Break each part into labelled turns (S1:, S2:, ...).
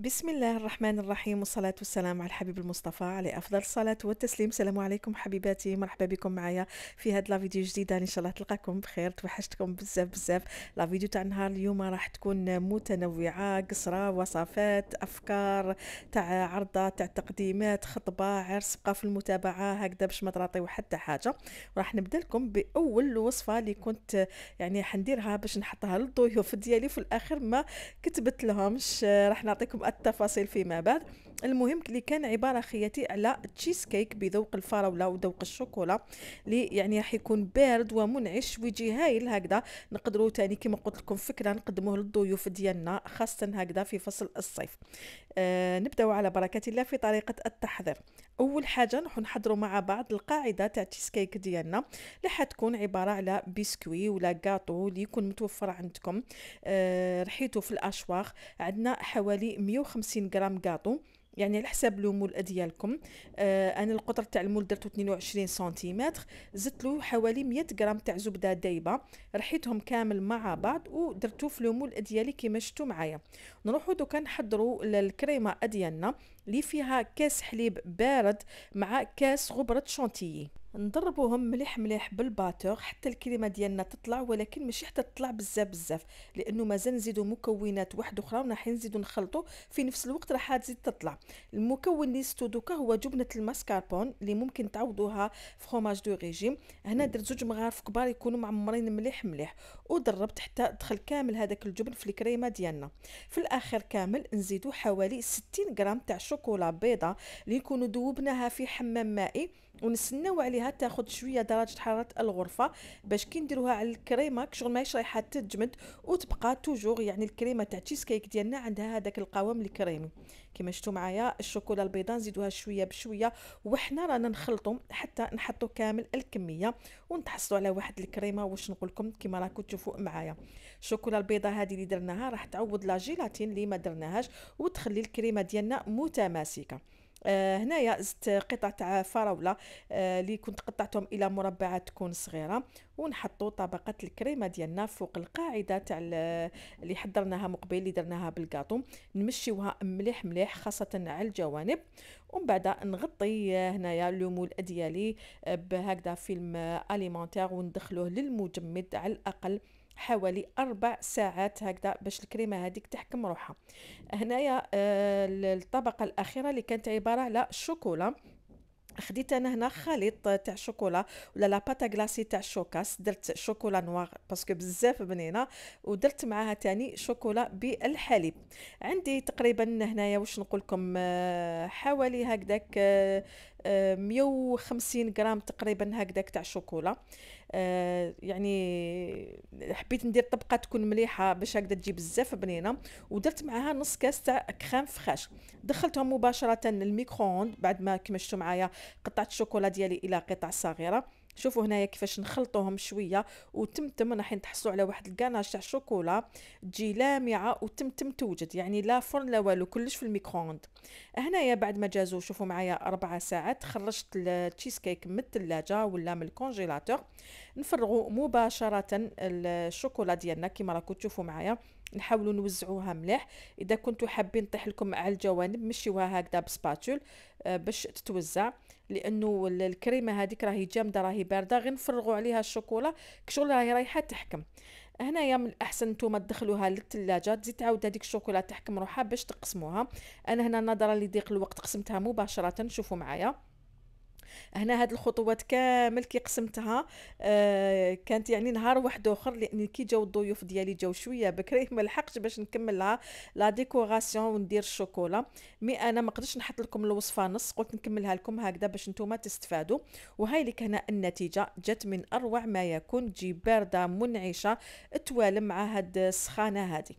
S1: بسم الله الرحمن الرحيم والصلاة والسلام على الحبيب المصطفى على أفضل الصلاة والتسليم السلام عليكم حبيباتي مرحبا بكم معايا في هاد لا فيديو جديدة إن شاء الله تلقاكم بخير توحشتكم بزاف بزاف لا فيديو تاع نهار اليوم راح تكون متنوعة قصرة وصفات أفكار تاع عرضة تاع تقديمات خطبة عرس بقى في المتابعة هكذا باش ما تراطيو حتى حاجة راح نبدا لكم بأول وصفة اللي كنت يعني حنديرها باش نحطها للضيوف ديالي في الآخر ما كتبت لهمش راح نعطيكم التفاصيل فيما بعد المهم اللي كان عباره خياتي على تشيز كيك بذوق الفراوله وذوق الشوكولا اللي يعني راح يكون بارد ومنعش ويجي هايل هكذا نقدروا تاني كما قلت لكم فكره نقدموه للضيوف ديالنا خاصه هكذا في فصل الصيف آه نبداو على بركه الله في طريقه التحضير اول حاجه نحن نحضروا مع بعض القاعده تاع تشيز كيك ديالنا اللي حتكون عباره على بسكوي ولا كاطو اللي يكون متوفر عندكم آه رحيتو في الاشواخ عندنا حوالي 150 غرام كاطو يعني على حساب المول ديالكم آه انا القطر تاع المول درتو 22 سنتيمتر زدت له حوالي 100 غرام تاع زبده دايبه رحيتهم كامل مع بعض ودرتو في المول ديالي كما شفتوا معايا نروحو دوكا نحضروا الكريمه ديالنا اللي فيها كاس حليب بارد مع كاس غبرة شانتيي نضربوهم مليح مليح بالباتور حتى الكريمه ديالنا تطلع ولكن ماشي حتى تطلع بزاف بزاف لانه مازال نزيدو مكونات واحد اخرى وراحين نزيدو نخلطو في نفس الوقت راح تزيد تطلع المكون اللي زدتو دوكا هو جبنه الماسكاربون اللي ممكن تعوضوها فخوماج دو ريجيم هنا درت زوج مغارف كبار يكونوا معمرين مليح مليح ودربت حتى دخل كامل هذاك الجبن في الكريمه ديالنا في الاخر كامل نزيدو حوالي 60 غرام تاع شوكولا بيضة اللي نكونوا ذوبناها في حمام مائي ونستناو عليها تاخذ شويه درجه حراره الغرفه باش كي نديروها على الكريمه شغل ماهيش رايحه تجمد وتبقى توجور يعني الكريمه تاع تشيز كيك ديالنا عندها هذاك القوام الكريمي كما شفتوا معايا الشوكولا البيضاء نزيدوها شويه بشويه وحنا رانا نخلطو حتى نحطو كامل الكميه ونتحصلوا على واحد الكريمه واش نقول لكم كما راكم تشوفوا معايا الشوكولا البيضاء هذه اللي درناها راح تعوض لا جيلاتين اللي ما درناهاش وتخلي الكريمه ديالنا متماسكه آه، هنايا زدت قطع تاع فراوله اللي آه، كنت قطعتهم الى مربعات تكون صغيره ونحطوا طبقه الكريمه ديالنا فوق القاعده تاع اللي حضرناها مقبل اللي درناها بالكاطو نمشيوها مليح مليح خاصه على الجوانب ومن بعد نغطي آه، هنايا لومول ديالي بهكذا فيلم اليمونتير وندخلوه للمجمد على الاقل حوالي أربع ساعات هكذا باش الكريمة هذيك تحكم روحها هنايا آه، الطبقة الأخيرة اللي كانت عبارة على شوكولا خديت انا هنا خليط تاع شوكولا ولا لا باتا غلاسي تاع شوكاس درت شوكولا نوار باسكو بزاف بنينه ودرت معاها تاني شوكولا بالحليب عندي تقريبا هنايا واش نقول لكم آه، حوالي هكذاك 150 آه، غرام تقريبا هكذاك تاع شوكولا يعني حبيت ندير طبقه تكون مليحه باش هكذا تجي بزاف بنينه ودرت معاها نص كاس تاع كريم فخاش دخلتهم مباشره للميكرووند بعد ما كمشتو معايا قطعت الشوكولا ديالي الى قطع صغيره شوفوا هنايا كيفاش نخلطوهم شويه وتمتم راح تحصلوا على واحد الكاناش تاع شوكولا تجي لامعه وتمتم توجد يعني لا فرن لا والو كلش في الميكرووند هنايا بعد ما جازو شوفوا معايا أربعة ساعات خرجت التشيز كيك من الثلاجه ولا من الكونجيلاتور نفرغوا مباشره الشوكولا ديالنا كما راكم تشوفوا معايا نحاولوا نوزعوها مليح اذا كنتو حابين نطيح لكم على الجوانب مشيوها هكذا بسباتول آه، باش تتوزع لانه الكريمه هذيك راهي جامده راهي بارده غير نفرغوا عليها الشوكولا كشغل راهي رايحه تحكم هنايا من الاحسن نتوما تدخلوها للثلاجه تزيد تعاود هذيك الشوكولا تحكم روحها باش تقسموها انا هنا نظرا لضيق الوقت قسمتها مباشره شوفوا معايا هنا هاد الخطوات كامل كي قسمتها آه، كانت يعني نهار واحد اخر لان كي جاو الضيوف ديالي جاو شويه بكري ما لحقتش باش نكمل لها لا ديكوراسيون وندير الشوكولا مي انا ما قدرتش نحط لكم الوصفه نص قلت نكملها لكم هكذا باش نتوما تستفادوا وهاي لك هنا النتيجه جات من اروع ما يكون تجي بارده منعشه توالم مع هاد السخانه هذه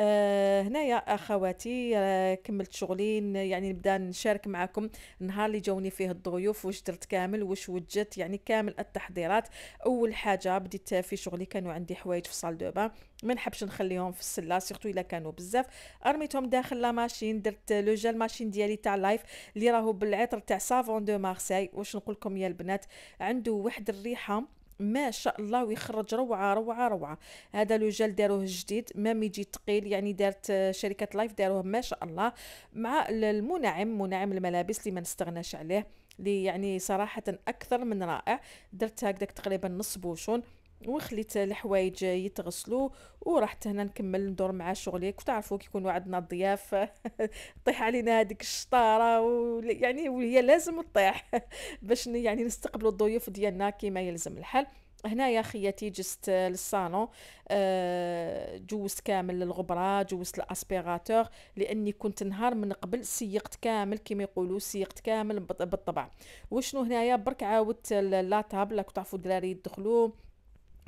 S1: آه، هنايا اخواتي آه، كملت شغلي يعني نبدا نشارك معكم النهار اللي جاوني فيه الضيوف واش درت كامل واش وجدت يعني كامل التحضيرات اول حاجه بديت في شغلي كانوا عندي حوايج في صال دو بان ما نحبش نخليهم في السله سيرتو الا كانوا بزاف رميتهم داخل لا ماشين درت لو جيل ماشين ديالي تاع لايف اللي راهو بالعطر تاع سافون دو مارساي واش نقول لكم يا البنات عنده واحد الريحه ما شاء الله ويخرج روعه روعه روعه هذا لو جل داروه جديد ما ميجي ثقيل يعني دارت شركه لايف داروه ما شاء الله مع المنعم منعم الملابس اللي ما نستغناش عليه لي يعني صراحه اكثر من رائع درت هكذاك تقريبا نص بوشون وخليت الحوايج يتغسلوا ورحت هنا نكمل ندور مع شغلي عارفه كيكون عندنا الضياف طيح علينا هذيك الشطاره و... يعني وهي لازم تطيح باش يعني نستقبلوا الضيوف ديالنا كما يلزم الحال هنايا خياتي جست للصالون آه، جوزت كامل الغبره جوزت الاسبيراتور لاني كنت نهار من قبل سيقت كامل كما يقولوا سيقت كامل بالطبع وشنو هنايا برك عاودت لا تابلا كنت تعرفوا الدراري يدخلوا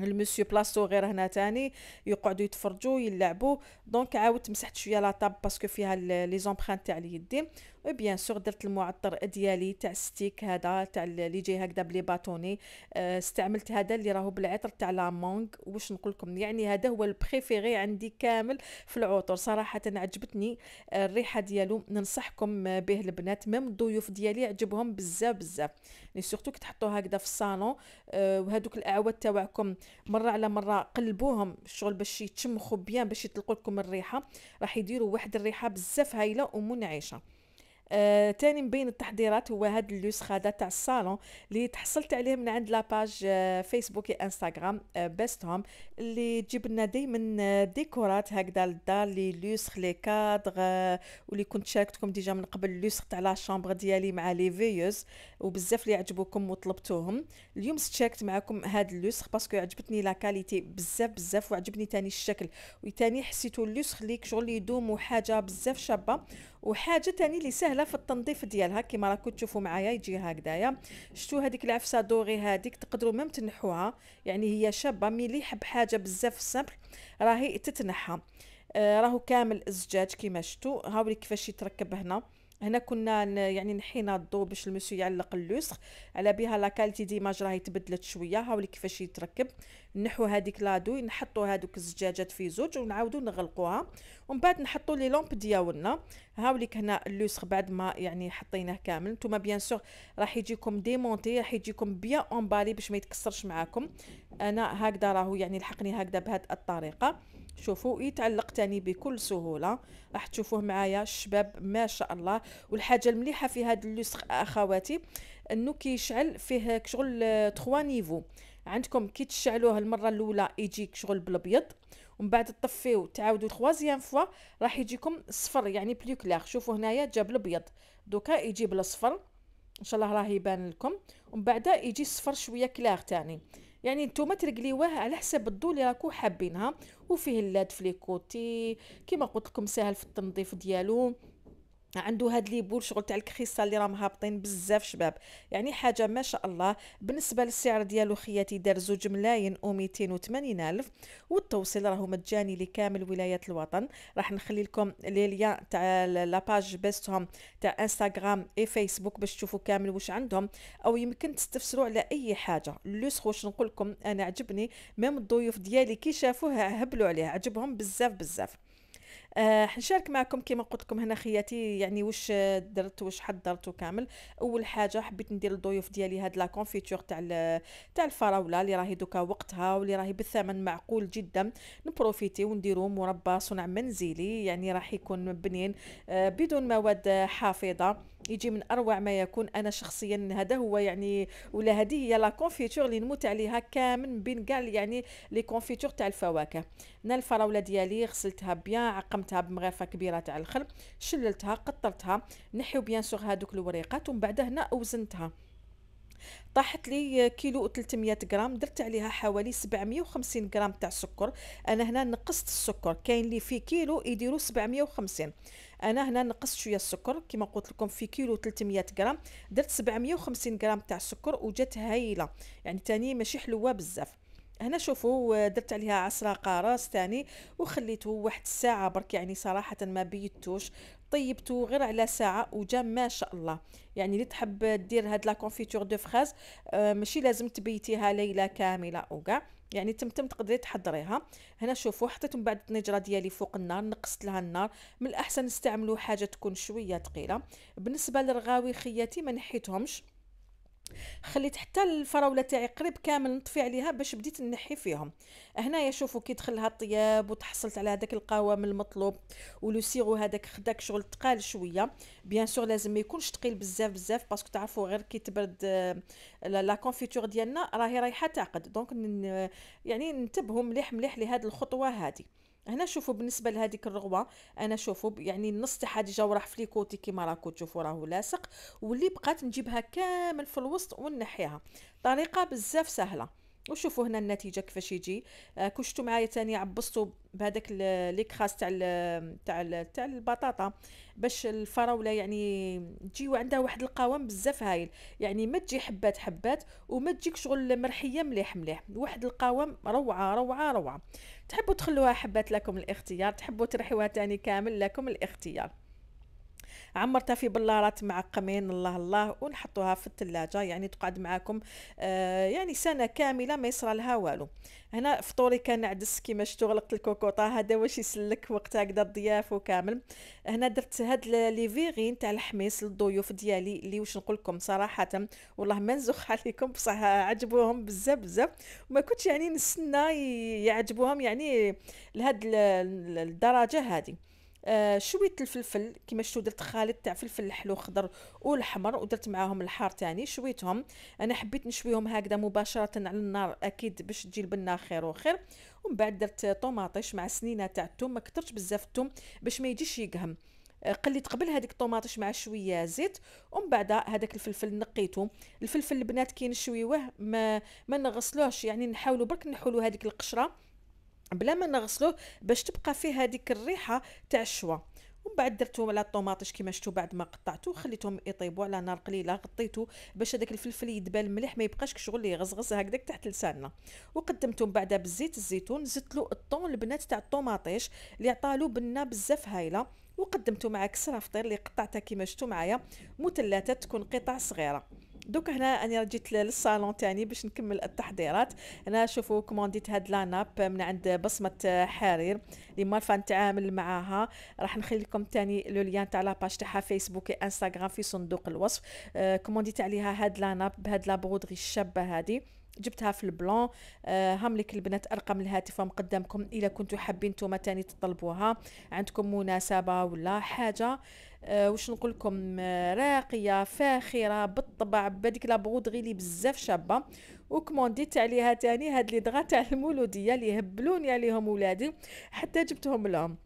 S1: المسيو بلاصتو غير هنا تاني يقعدوا يتفرجوا يلعبوا دونك عاودت مسحت شويه لا طاب باسكو فيها لي زومبرانت تاع اليدين إيه بيان سور درت المعطر ديالي تاع الستيك هذا تاع اللي يجي هكذا بلي باتوني آه، استعملت هذا اللي راهو بالعطر تاع لامونغ واش نقول لكم يعني هذا هو البريفيري عندي كامل في العطر صراحه عجبتني آه، الريحه ديالو ننصحكم آه، به البنات ميم الضيوف ديالي عجبهم بزاف بزاف يعني سورتو تحطوه هكذا في الصالون وهذوك الاعواد تاعكم مره على مره قلبوهم الشغل باش يتشمخوا بيان باش يطلقوا لكم الريحه راح يديروا واحد الريحه بزاف هايله ومنعشه آه تاني بين التحضيرات هو هاد اللوس هذا تاع الصالون اللي تحصلت عليه من عند لاباج آه فيسبوك انستغرام آه بيست هوم اللي تجيب لنا دائما آه، ديكورات هكذا للدار لي لوسخ لي كادغ آه، واللي كنت شاركتكم ديجا من قبل لوسخ تاع لا شامبر ديالي مع لي فيوز وبزاف اللي عجبوكم وطلبتوهم اليوم شاركت معكم هاد اللوسخ باسكو عجبتني لا كاليتي بزاف بزاف وعجبني تاني الشكل وتاني حسيتو اللوسخ ليك شغل يدوم وحاجه بزاف شابه وحاجه تاني اللي سهله في التنظيف ديالها كما راكم تشوفوا معايا يجي هكذايا شفتوا هذيك العفسه دوغي هذيك تقدروا ميم تنحوها يعني هي شابه مليح بحاجه بزاف سمح راهي تتنحى آه راهو كامل الزجاج كما شفتوا هاولي كيفاش يتركب هنا هنا كنا يعني نحينا الضو باش المسيو يعلق اللوسخ على بها لا كاليتي ديماج راهي تبدلت شويه هاولي كيفاش يتركب نحو هذيك لادو نحطوا هذوك الزجاجات في زوج ونعاودوا نغلقوها ومن بعد نحطوا لي لومب دياولنا هاوليك هنا اللوسخ بعد ما يعني حطيناه كامل نتوما بيان سور راح يجيكم ديمونتي راح يجيكم بيان اونبالي باش ما يتكسرش معاكم انا هكذا راهو يعني لحقني هكذا بهذه الطريقه شوفوا يتعلق تاني بكل سهوله راح تشوفوه معايا الشباب ما شاء الله والحاجه المليحه في هذا اللوسخ اخواتي انه كيشعل فيه شغل 3 آه، نيفو عندكم كي تشعلوه المره الاولى يجيك شغل بالابيض ومن بعد تطفيو تعاودوا تخوازيام فوا راح يجيكم صفر يعني بلو كلير شوفوا هنايا جاب الابيض دوكا يجي بالاصفر ان شاء الله راه يبان لكم ومن بعد يجي صفر شويه كلير تاني يعني نتوما ترقليوه على حسب الضو اللي راكو حابينها وفيه اللاد في لي كوتي كيما قلت لكم ساهل في التنظيف ديالو عنده هاد لي بول شغل تاع الكريستال اللي راهم هابطين بزاف شباب يعني حاجه ما شاء الله بالنسبه للسعر ديالو خياتي دار زوج ملاين و وثمانين الف والتوصيل راهو مجاني لكامل ولايات الوطن راح نخلي لكم لي ليان تاع لاباج بيستهم تاع انستغرام اي فيسبوك باش تشوفوا كامل واش عندهم او يمكن تستفسروا على اي حاجه لوسخ واش نقول لكم انا عجبني ميم الضيوف ديالي كي شافوها هبلوا عليه عجبهم بزاف بزاف آه حنشارك معكم كما قلت لكم هنا خياتي يعني واش درت واش حضرت كامل اول حاجه حبيت ندير الضيوف ديالي هاد لا كونفيتور تاع تاع الفراوله اللي راهي دوكا وقتها واللي راهي بالثمن معقول جدا نبروفيتي ونديرو مربى صنع منزلي يعني راح يكون بنين آه بدون مواد حافظه يجي من اروع ما يكون انا شخصيا هذا هو يعني ولا هذه هي لا كونفيتور اللي نموت عليها كامل من بين كاع يعني لي كونفيتور تاع الفواكه هنا الفراوله ديالي غسلتها بيان عقمتها بمغرفه كبيره تاع الخل شللتها قطرتها نحيو بيان سور هذوك الوريقات ومن بعد هنا وزنتها طاحت لي كيلو و300 غرام درت عليها حوالي 750 غرام تاع سكر انا هنا نقصت السكر كاين اللي في كيلو يديروا 750 انا هنا نقصت شويه السكر كما قلت لكم في كيلو 300 غرام درت 750 غرام تاع السكر وجات هايله يعني تاني ماشي حلوه بزاف هنا شوفوا درت عليها عصرة قارص ثاني وخليته واحد الساعة برك يعني صراحة ما بيتوش طيبته غير على ساعه وجا ما شاء الله يعني اللي تحب دير هاد لا كونفيتور دو فراز ماشي لازم تبيتيها ليله كامله وكاع يعني تمتم تقدري تحضريها هنا شوفوا حطيت من بعد الطنجره ديالي فوق النار نقصت لها النار من الاحسن نستعملوا حاجه تكون شويه ثقيله بالنسبه للرغاوي خياتي ما نحيتهمش خليت حتى الفراوله تاعي قريب كامل نطفي عليها باش بديت نحي فيهم هنايا شوفوا كي دخلها الطياب وتحصلت على هذاك القوام المطلوب ولو سيغو هذاك خداك شغل تقال شويه بيان سور لازم ما يكونش تقيل بزاف بزاف باسكو تعرفوا غير كي تبرد آه، لا كونفيتور ديالنا راهي رايحه تعقد دونك يعني ننتبهوا مليح مليح لهاد الخطوه هذه هنا شوفوا بالنسبه لهذيك الرغوه انا شوفوا يعني النص تاع هذه جا راه فليكوتي كيما راكو تشوفوا راهو لاصق واللي بقات نجيبها كامل في الوسط ونحيها طريقه بزاف سهله وشوفوا هنا النتيجه كيفاش يجي آه كشتو معايا تاني عبصتو بهذاك ليكخاس تاع تاع تاع البطاطا باش الفراوله يعني تجي عندها واحد القوام بزاف هايل يعني ما تجي حبات حبات وما تجيك شغل مرحيه مليح مليح واحد القوام روعه روعه روعه تحبوا تخلوها حبات لكم الاختيار تحبوا ترحيوها تاني كامل لكم الاختيار عمرتها في بلارات مع قمين الله الله ونحطوها في الثلاجه يعني تقعد معاكم آه، يعني سنه كامله ما يصرى لها والو هنا فطوري كان عدس كيما شفتو غلقت الكوكوطه هذا واش يسلك وقت هكذا الضياف وكامل هنا درت هاد لي فيغين تاع الحميص للضيوف ديالي اللي واش نقول لكم صراحه والله ما نزخ عليكم بصح عجبوهم بزاف بزاف وما كنتش يعني نستنى يعجبوهم يعني لهاد الدرجه هذه آه شويه الفلفل كما شفتوا درت خليط تاع فلفل الحلو خضر والاحمر ودرت معاهم الحار تاني شويتهم انا حبيت نشويهم هكذا مباشره على النار اكيد باش تجي البنه خير وخير ومن بعد درت طوماطيش مع سنينه تاع الثوم ما كثرتش بزاف الثوم باش ما يجيش يقهم آه، قليت قبل هذيك الطوماطيش مع شويه زيت ومن بعد هذاك الفلفل نقيته الفلفل البنات كي نشويوه ما ما نغسلوهش يعني نحاولوا برك نحولوا هذيك القشره بلا ما نغسلوه باش تبقى فيه هذيك الريحه تاع الشوا ومن بعد درتو على الطوماطيش كيما شفتوا بعد ما قطعته خليتهم يطيبوا على نار قليله غطيته باش هذاك الفلفل يدبال مليح ما يبقاش كشغل اللي يغزغز هكذاك تحت لساننا وقدمتهم بعدها بالزيت الزيتون زدت له الطون البنات تاع الطوماطيش اللي عطالو بنه بزاف هايله وقدمته مع كسره فطير اللي قطعتها كيما شفتوا معايا مثلثات تكون قطع صغيره دوك هنا انا جيت للصالون تاني باش نكمل التحضيرات هنا شوفوا كومونديت هاد لاناب من عند بصمه حرير اللي مالفا نتعامل معاها راح نخلي لكم تاني لو ليان تاع لاباج تاعها فيسبوك انستغرام في صندوق الوصف آه، كومونديت عليها هاد لاناب بهاد لابغودغي الشابه هذه جبتها في البلون آه هاملك البنات ارقم الهاتف مقدمكم الا كنتو حابين نتوما تاني تطلبوها عندكم مناسبه ولا حاجه وش آه، واش نقول لكم آه، راقيه فاخره بالطبع بديك لا لي بزاف شابه وكمونديت عليها تاني هاد لي دغا تاع المولوديه اللي هبلوني عليهم ولادي حتى جبتهم لهم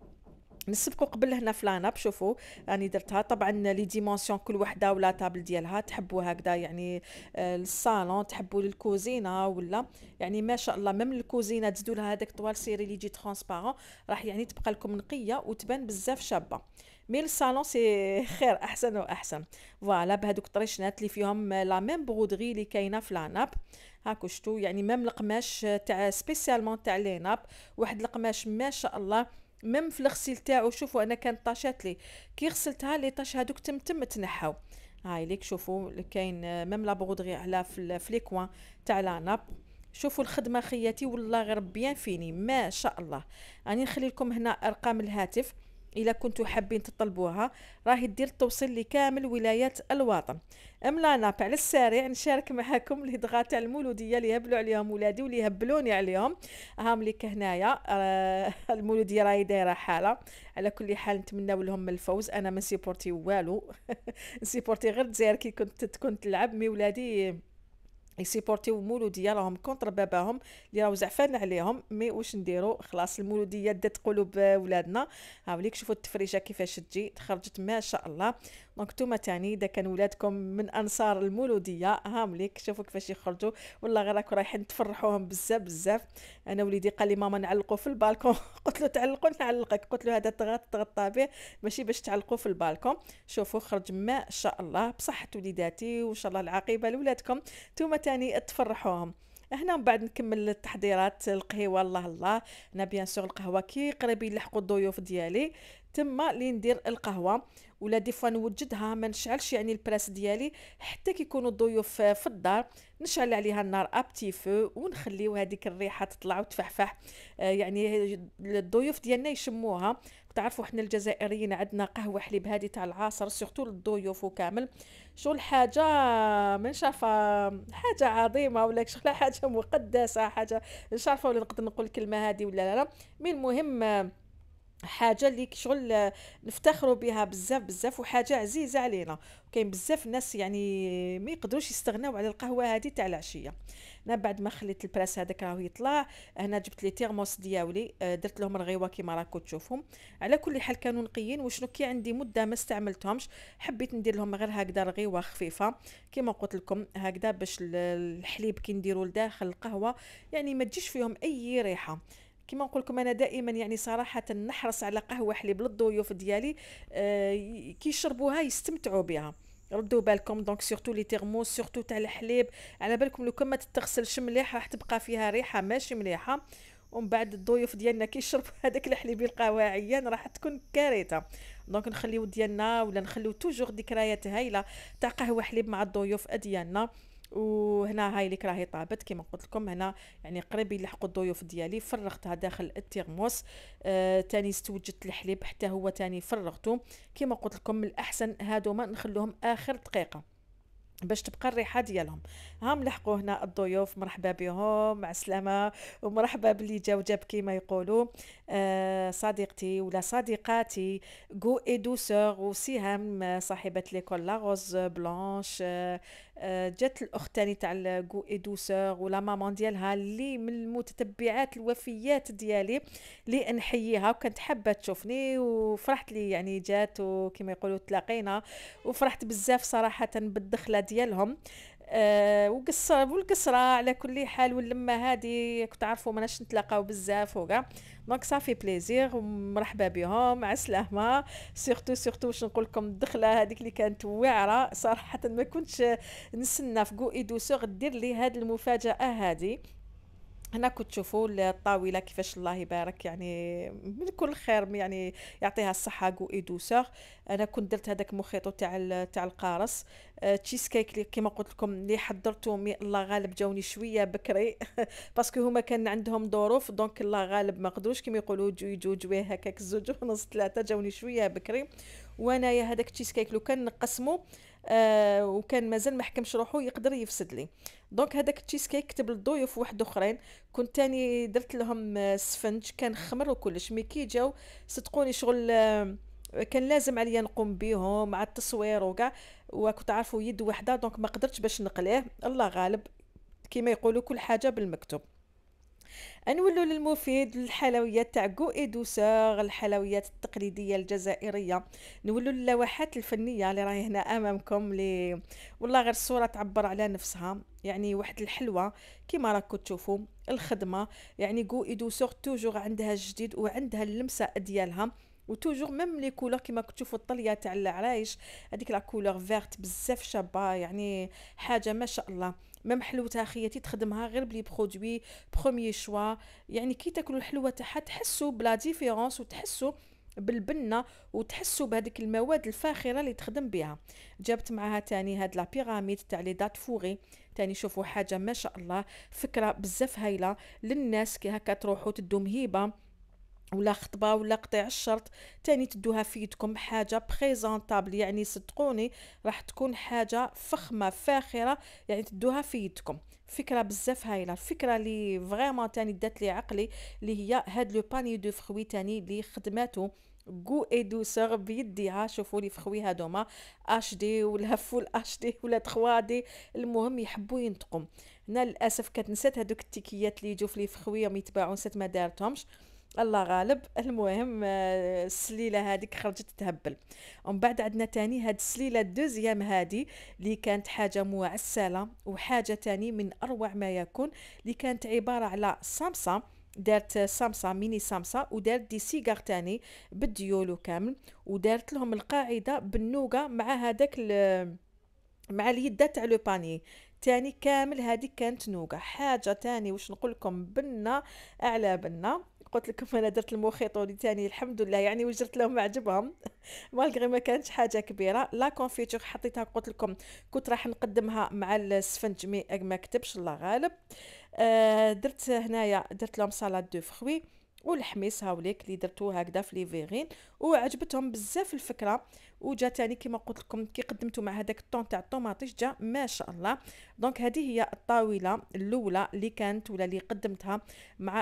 S1: نسبكو قبل هنا في لاناب شوفوا راني درتها طبعا لي ديمونسيون كل وحده ولا طابل ديالها تحبوا هكذا يعني آه، للصالون تحبوا للكوزينه ولا يعني ما شاء الله ميم الكوزينه تزيدوا لها هذاك طوال سيري اللي يجي ترونسبارون راح يعني تبقى لكم نقيه وتبان بزاف شابه مي الصالون سي خير احسن واحسن فوالا بهذوك الطريشنات اللي فيهم لا ميم برودري اللي كاينه في لاناب هاكو شتو يعني ميم القماش تاع سبيسيالمون تاع ليناب واحد القماش ما شاء الله ميم في الغسيل تاعو شوفوا انا كانت طاشات لي كي غسلتها لي طاش هذوك تم تم تنحاو هاي ليك شوفوا كاين ميم لا بغودري على في لي كوين تاع لا ناب شوفوا الخدمه خياتي والله غير بيان فيني ما شاء الله راني نخلي لكم هنا ارقام الهاتف الا كنتو حابين تطلبوها راهي دير التوصيل لكامل ولايات الوطن املا ناب على السريع نشارك معكم الهضغه تاع المولوديه اللي هبلوا عليهم ولادي واللي هبلوني عليهم هام لك هنايا آه، المولوديه راهي دايره حاله على كل حال نتمناو لهم الفوز انا ما سيبورتي والو سيبورتي غير الجزائر كي كنت تكون تلعب مي ولادي يسيبورتيو مولوديه راهم كونتر باباهم اللي راهو زعفان عليهم مي واش نديرو خلاص المولوديه دات قلوب ولادنا هاوليك شوفوا التفريشه كيفاش تجي تخرجت ما شاء الله دونك نتوما تاني اذا كان ولادكم من انصار المولوديه ليك شوفوا كيفاش يخرجوا والله غير راكم رايحين تفرحوهم بزاف بزاف انا وليدي قال لي ماما نعلقوا في البالكون قلت له تعلقوا نعلقك قلت له هذا تغطى به ماشي باش تعلقوا في البالكون شوفوا خرج ما ان شاء الله بصحه وليداتي وان شاء الله العاقبه لولادكم نتوما تاني تفرحوهم هنا من بعد نكمل التحضيرات القهوه الله الله انا بيان سور القهوه كي قريب يلحقوا الضيوف ديالي تما لي ندير القهوه ولا دي فوا نوجدها ما نشعلش يعني البراس ديالي حتى كيكونوا الضيوف آه، في الدار نشعل عليها النار ابتي فو ونخليو هذيك الريحه تطلع وتفحفح آه، يعني الضيوف ديالنا يشموها تعرفوا حنا الجزائريين عندنا قهوه حليب هذه تاع العصر سورتو للضيوف وكامل شغل حاجه من نشافها حاجه عظيمه ولا شغل حاجه مقدسه حاجه مش عارفه ولا نقدر نقول الكلمه هذه ولا لا مي المهم آه، حاجه اللي شغل آه، نفتخروا بها بزاف بزاف وحاجه عزيزه علينا وكاين بزاف الناس يعني ما يقدروش يستغناو على القهوه هذه تاع العشيه انا بعد ما خليت البراس هذاك راهو يطلع هنا جبت لي تيرموس دياولي آه، درت لهم الغيوه كيما راكم تشوفهم على كل حال كانوا نقيين وشنو كي عندي مده ما استعملتهمش حبيت ندير لهم غير هكذا الغيوه خفيفه كيما قلت لكم هكذا باش الحليب كي نديرو لداخل القهوه يعني ما تجيش فيهم اي ريحه كما نقول لكم انا دائما يعني صراحه نحرص على قهوه حليب للضيوف ديالي آه كي يشربوها يستمتعوا بها ردوا بالكم دونك سورتو لي تيرموس سورتو تاع الحليب على بالكم لو كان ما تتغسلش مليح راح تبقى فيها ريحه ماشي مليحه ومن بعد الضيوف ديالنا كي يشربوا هذاك الحليب يلقاوه عيان راح تكون كارثه دونك نخليو ديالنا ولا نخليو توجور ذكريات هايله تاع قهوه حليب مع الضيوف ديالنا وهنا هاي اللي راهي طابت كما قلت لكم هنا يعني قريب يلحقوا الضيوف ديالي فرغتها داخل التيرموس آه تاني استوجدت الحليب حتى هو تاني فرغته كما قلت لكم من الاحسن هادو ما نخلوهم اخر دقيقه باش تبقى الريحه ديالهم ها ملحقوا هنا الضيوف مرحبا بهم مع السلامه ومرحبا باللي جا جاب كيما يقولوا آه صديقتي ولا صديقاتي جو اي دوسور وسهام صاحبه ليكول لاغوز آه، بلانش آه جات الاخت تاني تاع الكو اي دوسور ولا مامان ديالها اللي من المتتبعات الوفيات ديالي اللي نحييها وكانت حابه تشوفني وفرحت لي يعني جات وكما يقولوا تلاقينا وفرحت بزاف صراحه بالدخله ديالهم وقصر آه، وقصة والقصرة على كل حال واللمة هذه ما ماناش نتلاقاو بزاف وكاع دونك صافي بليزير ومرحبا بهم السلامة سيرتو سيرتو واش نقول لكم الدخلة هذيك اللي كانت واعرة صراحة ما كنتش نسنى في جو دوسور دير لي هاد المفاجأة هذه هناك تشوفوا الطاوله كيفاش الله يبارك يعني من كل خير يعني يعطيها الصحه كو اي دوسور انا كنت درت هذاك مخيطو تاع تاع القارص تشيز أه، كيك كيما قلت لكم اللي حضرته الله غالب جاوني شويه بكري باسكو هما كان عندهم ظروف دونك الله غالب ما قدروش كيما يقولوا جوي جو جوي هكاك زوج ونص ثلاثه جاوني شويه بكري وانايا هذاك تشيز كيك لو كان نقسمو آه، وكان مازال ما حكمش روحو يقدر يفسد لي دونك هذاك التشيز كيك كتب للضيوف واحد اخرين كنت تاني درت لهم آه، سفنج كان خمر وكلش مي كي جاو صدقوني شغل آه، كان لازم عليا نقوم بيهم مع التصوير وكاع وكنت عارفه يد وحده دونك ما قدرتش باش نقليه الله غالب كما يقولوا كل حاجه بالمكتوب نولو للمفيد الحلويات تاع كو اي دوسور الحلويات التقليديه الجزائريه نولو للوحات الفنيه اللي راهي هنا امامكم لي والله غير الصوره تعبر على نفسها يعني واحد الحلوه كيما راكم تشوفوا الخدمه يعني كو اي دوسور توجور عندها الجديد وعندها اللمسه ديالها وتوجور ميم لي كولور كيما كتشوفوا الطليه تاع العرايش هذيك لا كولور فيرت بزاف شابه يعني حاجه ما شاء الله مام حلوتها خياتي تخدمها غير بلي برودوي بروميي شوا يعني كي تاكلوا الحلوه تاعها تحسوا بلا ديفيرونس وتحسوا بالبنه وتحسوا بهذيك المواد الفاخره اللي تخدم بها جابت معها تاني هاد لا بيراميد تاع لي دات فوغي تاني شوفوا حاجه ما شاء الله فكره بزاف هايله للناس كي هكا تروحوا تدوم هيبه ولا خطبه ولا قطيع الشرط تاني تدوها في يدكم حاجه بريزونطابل يعني صدقوني راح تكون حاجه فخمه فاخره يعني تدوها في يدكم فكره بزاف هايله الفكره اللي فريمون تاني دات لي عقلي اللي هي هاد لو باني دو فروي تاني اللي خدماتو كو اي دوسور بيديها شوفوا لي فخوي هادوما اش دي ولا فول اش دي ولا 3 دي المهم يحبوا ينتقم هنا للاسف كتنسات هادوك التيكيات اللي يجوا في لي فخوي ما يتباعوا نسات ما دارتهمش الله غالب المهم آه، السليله هذيك خرجت تهبل ومن بعد عندنا تاني هاد السليله الدوزيام هادي اللي كانت حاجه معسله وحاجه تاني من اروع ما يكون اللي كانت عباره على سامسا دارت سامسا ميني سامسا ودارت دي سيجار تاني بالديولو كامل ودارت لهم القاعده بالنوكا مع هذاك مع اليد تاع لو باني تاني كامل هذه كانت نوكا حاجه تاني واش نقول لكم بنا اعلى بنا قلت لكم انا درت المخيط تاني الحمد لله يعني وجرت لهم عجبهم مالغري ما كانتش حاجه كبيره لا كونفيتور حطيتها قلت لكم كنت راح نقدمها مع السفنج مي ما كتبش الله غالب آه درت هنايا درت لهم سالاد دو فروي والحميصه وليك اللي درتو هكذا في ليفيرين وعجبتهم بزاف الفكره وجا تاني كما قلت لكم كي قدمتو مع هذاك الطون تاع الطوماطيش جا ما شاء الله دونك هذه هي الطاوله الاولى اللي كانت ولا اللي قدمتها مع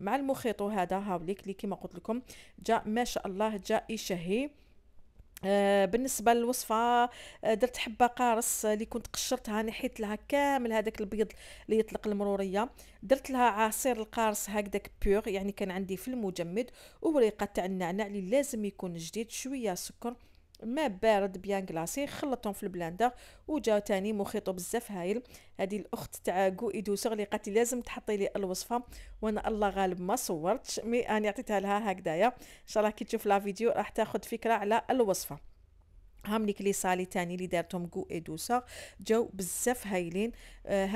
S1: مع المخيط هذا هاوليك اللي كما قلت لكم جا ما شاء الله جا يشهي آه، بالنسبه للوصفه درت آه، حبه قارص آه، اللي كنت قشرتها نحيت لها كامل هذاك البيض اللي يطلق المروريه درت لها عصير القارص هكذاك بيغ يعني كان عندي في المجمد ووريقه تاع النعناع اللي لازم يكون جديد شويه سكر ما بارد بيان كلاصي خلطهم في البلاندر وجا تاني مخيطو بزاف هايل هذه الاخت تاع كو ايدوسر اللي قالت لي لازم تحطي لي الوصفه وانا الله غالب ما صورتش مي انا عطيتها لها هكذايا ان شاء الله كي تشوف لا فيديو راح تاخذ فكره على الوصفه هم لي صالي تاني اللي دارتهم كو ادوسا جاو بزاف هايلين آه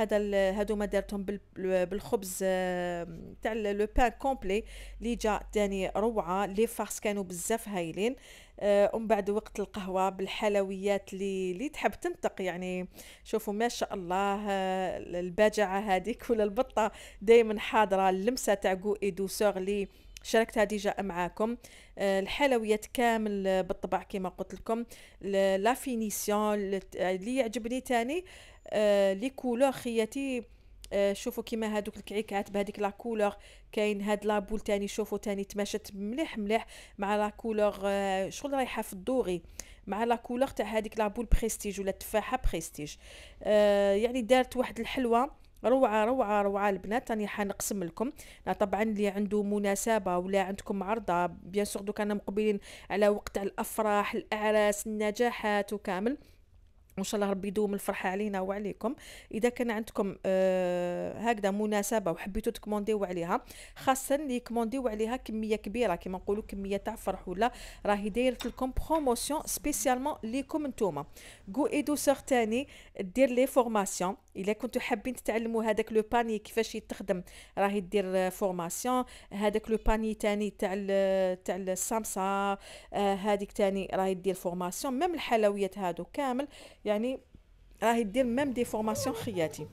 S1: هادو ما دارتهم بالخبز آه تاع لو بان كومبلي اللي جا تاني روعه لي فارس كانوا بزاف هايلين آه، ومن بعد وقت القهوه بالحلويات اللي اللي تحب تنطق يعني شوفوا ما شاء الله آه، الباجعه هذيك ولا البطه دائما حاضره اللمسه تاع جو اي دوسور اللي شاركتها ديجا معاكم آه، الحلويات كامل بالطبع كما قلت لكم لا فينيسيون اللي يعجبني تاني لي كولور خياتي آه، شوفوا كيما هادوك الكعيكات بهذيك لا كولور كاين هاد لابول تاني شوفوا تاني تماشت مليح مليح مع لا كولور آه، شغل رايحه في الدوغي مع لا كولور تاع هذيك لابول بريستيج ولا التفاحه بريستيج آه، يعني دارت واحد الحلوه روعه روعه روعه البنات راني حنقسم لكم طبعا اللي عنده مناسبه ولا عندكم عرضه بيان سور دوك انا مقبلين على وقت الافراح الاعراس النجاحات وكامل وان شاء الله ربي يدوم الفرحه علينا وعليكم اذا كان عندكم آه هكذا مناسبه وحبيتوا تكمونديو عليها خاصه اللي كومونديو عليها كميه كبيره كما نقولوا كميه تاع فرح ولا راهي دايره لكم بروموسيون سبيسيالمون ليكم نتوما كو اي سور تاني دير لي فورماسيون الا كنتو حابين تتعلموا هذاك لو باني كيفاش يتخدم راهي دير فورماسيون هذاك لو باني تاني تاع تاع السامسا آه، هذيك تاني راهي دير فورماسيون ميم الحلويات هادو كامل يعني راهي دير ميم دي فورماسيون خياتي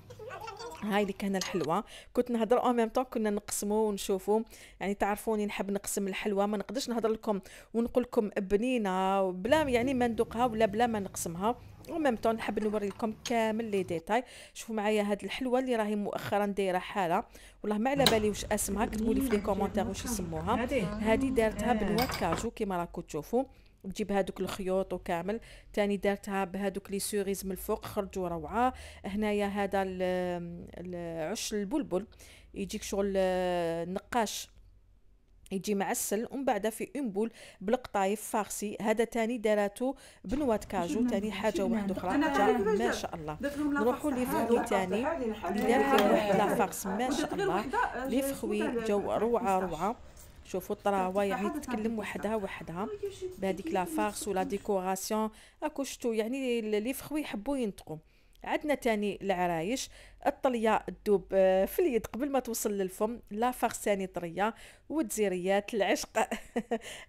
S1: هاي اللي كان الحلوه كنت نهضر او ميم طون كنا نقسمو ونشوفو يعني تعرفوني نحب نقسم الحلوه ما نقدرش نهضر لكم ونقول لكم بنينه بلا يعني ما ندوقها ولا بلا ما نقسمها او ميم طون نحب نوري لكم كامل لي ديتاي شوفوا معايا هاد الحلوه اللي راهي مؤخرا دايره حاله والله ما على بالي واش اسمها كتبوا لي في لي كومونتير واش يسموها هذه دارتها بنوات كاجو كيما راكم تشوفوا وتجيب هادوك الخيوط وكامل تاني دارتها بهادوك لي سوريز من الفوق خرجوا روعه هنايا هذا عش البلبل يجيك شغل آه، نقاش يجي معسل ومن بعد في اون بول بالقطايف فارسي هذا تاني داراتو بنوات كاجو تاني حاجه واحده اخرى ما شاء الله نروحوا لي فخوي تاني دار واحد لا فارس ما شاء الله لي فخوي جو روعه روعه شوفوا الطراوه يعني تتكلم وحدها وحدها طيب، بهذيك لا فارس ولا ديكوراسيون اكو شتو يعني لي فخوي يحبوا ينطقوا عندنا تاني العرايش الطليه تدوب آه، في اليد قبل ما توصل للفم لا فغساني طريه والتزيريات العشق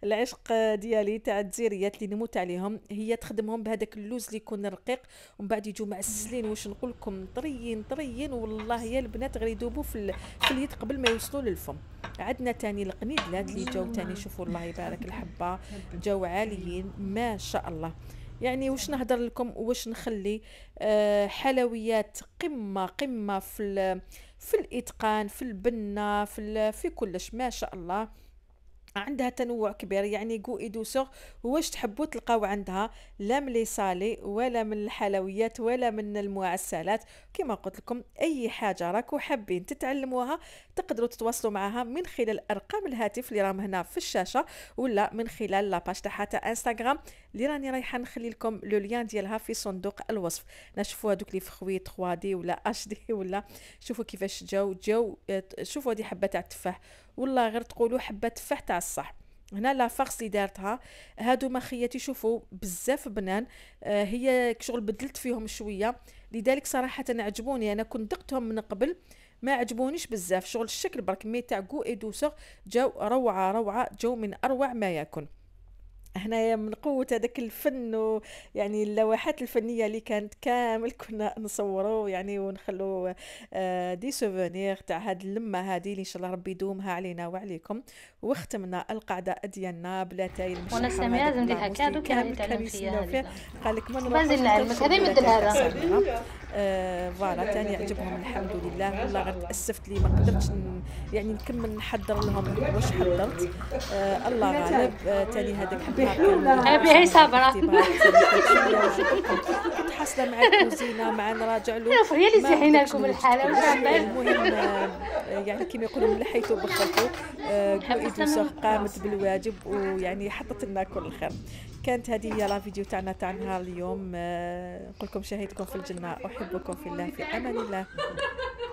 S1: العشق ديالي تاع التزيريات اللي نموت عليهم هي تخدمهم بهذاك اللوز اللي يكون رقيق ومن بعد يجوا معسلين واش نقول لكم طريين طريين والله يا البنات غير يذوبوا في, في اليد قبل ما يوصلوا للفم عندنا تاني القنيدلات اللي جاو تاني شوفوا الله يبارك الحبه جاو عاليين ما شاء الله يعني واش نهضر لكم واش نخلي أه حلويات قمه قمه في في الاتقان في البنه في في كلش ما شاء الله عندها تنوع كبير يعني كو دوسور واش تحبوا تلقاو عندها لا من لي صالي ولا من الحلويات ولا من المعسلات كما قلت لكم اي حاجه راكو حابين تتعلموها تقدروا تتواصلوا معها من خلال ارقام الهاتف اللي راهم هنا في الشاشه ولا من خلال لاباج تاعها تاع انستغرام اللي راني رايحه نخلي لكم لو ليان ديالها في صندوق الوصف نشوفوا هذوك لي فخوي 3 دي ولا اش دي ولا شوفوا كيفاش جاو جاو آه، شوفوا هذه حبه تاع التفاح والله غير تقولوا حبه تفاح تاع الصح هنا لا فارس اللي دارتها هادو ما خياتي شوفوا بزاف بنان آه هي شغل بدلت فيهم شويه لذلك صراحه عجبوني انا كنت دقتهم من قبل ما عجبونيش بزاف شغل الشكل برك مي تاع كو اي دوسور جاو روعه روعه جو من اروع ما يكون هنايا من قوه هذاك الفن يعني اللوحات الفنيه اللي كانت كامل كنا نصوروا يعني ونخلو آه، دي سوفونير تاع هاد اللمه هذه اللي ان شاء الله ربي يدومها علينا وعليكم وختمنا القعده ديالنا بلا تاي المشكلة وانا سامي لازم نديرها كادو كان يتعلم فيها قال لك ما نروحش نعلمك هذا يمد هذا آه، فوالا تاني عجبهم الحمد لله والله غير تاسفت لي ما قدرتش يعني نكمل نحضر لهم واش حضرت آه، الله غالب تاني هذاك حبيت ابي هي صابره كنت حاصله مع الكوزينه مع نراجع له هي اللي زهينا لكم الحاله المهم آه، يعني كما يقولوا من حيث بخلتو قائد قامت بالواجب ويعني حطت لنا كل خير كانت هذه هي لا فيديو تاعنا تاع نهار اليوم آه، نقول لكم شاهدكم في الجنه احبكم في الله في امان الله